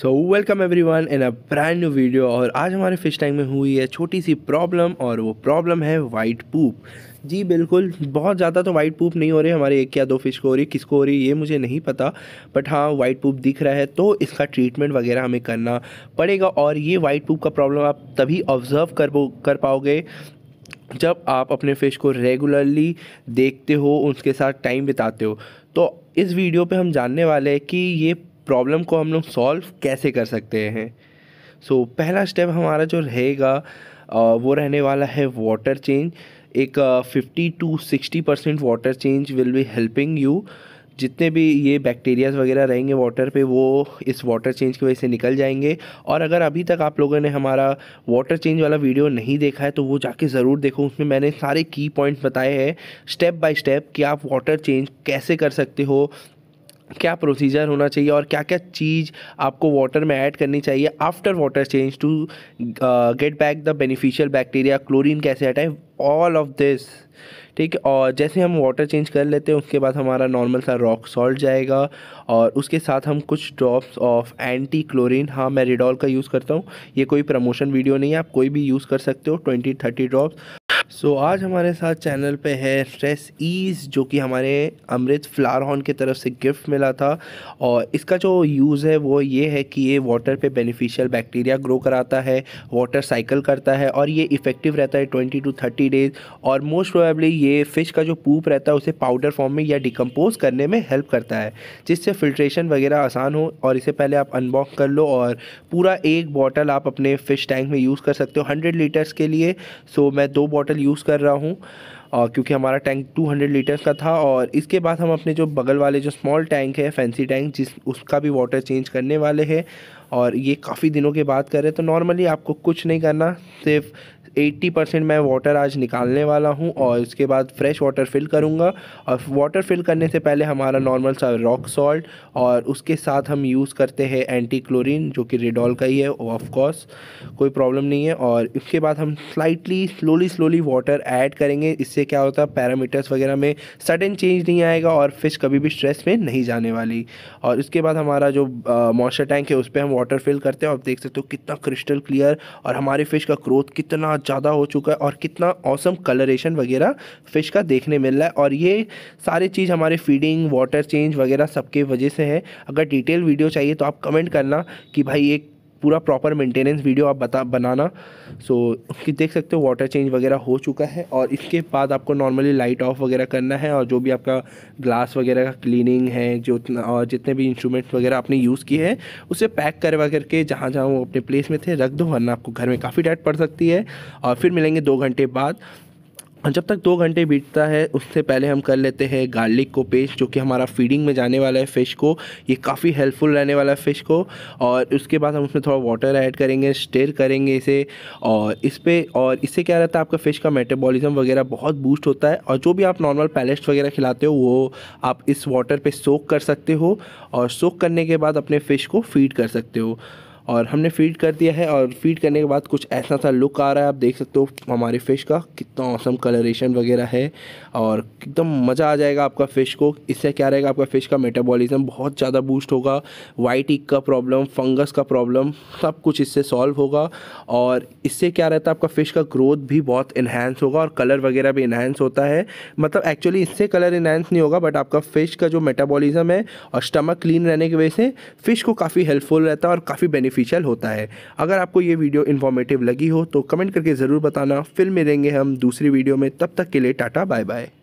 so welcome everyone in a brand new video और आज हमारे फिश टैंक में हुई है छोटी सी प्रॉब्लम और वो प्रॉब्लम है वाइट पूप जी बिल्कुल बहुत ज़्यादा तो वाइट पूप नहीं हो रही हमारे एक या दो फिश को हो रही किसको हो रही ये मुझे नहीं पता बट हाँ वाइट पूप दिख रहा है तो इसका ट्रीटमेंट वगैरह हमें करना पड़ेगा और ये वाइट पूप का प्रॉब्लम आप तभी ऑब्ज़र्व कर कर पाओगे जब आप अपने फ़िश को रेगुलरली देखते हो उसके साथ टाइम बिताते हो तो इस वीडियो पे हम जानने वाले हैं कि ये प्रॉब्लम को हम लोग सॉल्व कैसे कर सकते हैं सो so, पहला स्टेप हमारा जो रहेगा वो रहने वाला है वाटर चेंज एक fifty to sixty percent water change will be helping you जितने भी ये बैक्टीरियाज वगैरह रहेंगे वाटर पे वो इस वाटर चेंज की वजह से निकल जाएंगे और अगर अभी तक आप लोगों ने हमारा वाटर चेंज वाला वीडियो नहीं देखा है तो वो जाके ज़रूर देखो उसमें मैंने सारे की पॉइंट्स बताए हैं स्टेप बाय स्टेप कि आप वाटर चेंज कैसे कर सकते हो क्या प्रोसीजर होना चाहिए और क्या क्या चीज़ आपको वाटर में ऐड करनी चाहिए after water change to get back the beneficial bacteria chlorine कैसे हटाएं ऑल ऑफ दिस ठीक है और जैसे हम वाटर चेंज कर लेते हैं उसके बाद हमारा नॉर्मल सा रॉक सॉल्ट जाएगा और उसके साथ हम कुछ ड्रॉप्स ऑफ एंटी क्लोरीन हाँ मैं रिडॉल का यूज़ करता हूँ ये कोई प्रमोशन वीडियो नहीं है आप कोई भी यूज़ कर सकते हो twenty thirty drops so so, आज हमारे साथ चैनल पे है फ्रेस ईज जो कि हमारे अमृत फ्लार हॉर्न की तरफ से गिफ्ट मिला था और इसका जो यूज़ है वो ये है कि ये वाटर पे बेनिफिशियल बैक्टीरिया ग्रो कराता है वाटर साइकिल करता है और ये इफ़ेक्टिव रहता है ट्वेंटी टू थर्टी डेज और मोस्ट प्रोबेबली ये फ़िश का जो पूप रहता है उसे पाउडर फॉर्म में या डिकम्पोज करने में हेल्प करता है जिससे फिल्ट्रेशन वगैरह आसान हो और इसे पहले आप अनबॉक्स कर लो और पूरा एक बॉटल आप अपने फ़िश टैंक में यूज़ कर सकते हो हंड्रेड लीटर्स के लिए सो मैं दो बॉटल यूज़ कर रहा हूँ और क्योंकि हमारा टैंक 200 लीटर्स का था और इसके बाद हम अपने जो बगल वाले जो स्मॉल टैंक है फैंसी टैंक जिस उसका भी वाटर चेंज करने वाले हैं और ये काफ़ी दिनों के बाद कर रहे तो नॉर्मली आपको कुछ नहीं करना सिर्फ 80 परसेंट मैं वाटर आज निकालने वाला हूँ और उसके बाद फ्रेश वाटर फिल करूँगा और वाटर फिल करने से पहले हमारा नॉर्मल सा रॉक सॉल्ट और उसके साथ हम यूज़ करते हैं एंटी क्लोरीन जो कि रिडॉल का ही है ऑफ कोर्स कोई प्रॉब्लम नहीं है और इसके बाद हम slightly slowly slowly water add करेंगे इससे इससे क्या होता है पैरामीटर्स वगैरह में सडन चेंज नहीं आएगा और फिश कभी भी स्ट्रेस में नहीं जाने वाली और उसके बाद हमारा जो मॉइस्चर टैंक है उस पर हम वाटर फिल करते हैं आप देख सकते हो कितना क्रिस्टल क्लियर और हमारे फ़िश का ग्रोथ कितना ज़्यादा हो चुका है और कितना औसम कलरेशन वगैरह फ़िश का देखने मिल रहा है और ये सारी चीज़ हमारे फीडिंग वाटर चेंज वगैरह सबके वजह से है अगर डिटेल वीडियो चाहिए तो आप कमेंट करना कि भाई एक पूरा प्रॉपर मेंटेनेंस वीडियो आप बता बनाना सो so, कि देख सकते हो वाटर चेंज वगैरह हो चुका है और इसके बाद आपको नॉर्मली लाइट ऑफ वगैरह करना है और जो भी आपका ग्लास वगैरह का क्लीनिंग है जो और जितने भी इंस्ट्रूमेंट्स वगैरह आपने यूज़ किए हैं उसे पैक करवा करके जहाँ जहाँ वो अपने प्लेस में थे रख दो वरना आपको घर में काफ़ी डाइट पड़ सकती है और फिर मिलेंगे दो घंटे बाद जब तक दो घंटे बीतता है उससे पहले हम कर लेते हैं गार्लिक को पेस्ट जो कि हमारा फीडिंग में जाने वाला है फ़िश को ये काफ़ी हेल्पफुल रहने वाला है फ़िश को और उसके बाद हम उसमें थोड़ा वाटर ऐड करेंगे स्टेर करेंगे इसे और इस पर और इससे क्या रहता है आपका फ़िश का मेटाबॉलिज्म वगैरह बहुत बूस्ट होता है और जो भी आप नॉर्मल पैलेस्ट वगैरह खिलाते हो वो आप इस वाटर पर सोक कर सकते हो और सोक करने के बाद अपने फ़िश को फीड कर सकते हो और हमने फीड कर दिया है और फीड करने के बाद कुछ ऐसा सा लुक आ रहा है आप देख सकते हो हमारे फ़िश का कितना औसम कलरेशन वगैरह है और एकदम मज़ा आ जाएगा आपका फ़िश को इससे क्या रहेगा आपका फ़िश का मेटाबॉलिज्म बहुत ज़्यादा बूस्ट होगा वाइट इक का प्रॉब्लम फंगस का प्रॉब्लम सब कुछ इससे सॉल्व होगा और इससे क्या रहता है आपका फ़िश का ग्रोथ भी बहुत इन्हेंस होगा और कलर वगैरह भी इन्हेंस होता है मतलब एक्चुअली इससे कलर इन्हेंस नहीं होगा बट आपका फ़िश का जो मेटाबॉलिज़म है और स्टमक क्लीन रहने की वजह से फ़िश को काफ़ी हेल्पफुल रहता है और काफ़ी बेनिफिट बेनिफिशियल होता है अगर आपको ये वीडियो इन्फॉर्मेटिव लगी हो तो कमेंट करके ज़रूर बताना फिर मिलेंगे हम दूसरी वीडियो में तब तक के लिए टाटा बाय बाय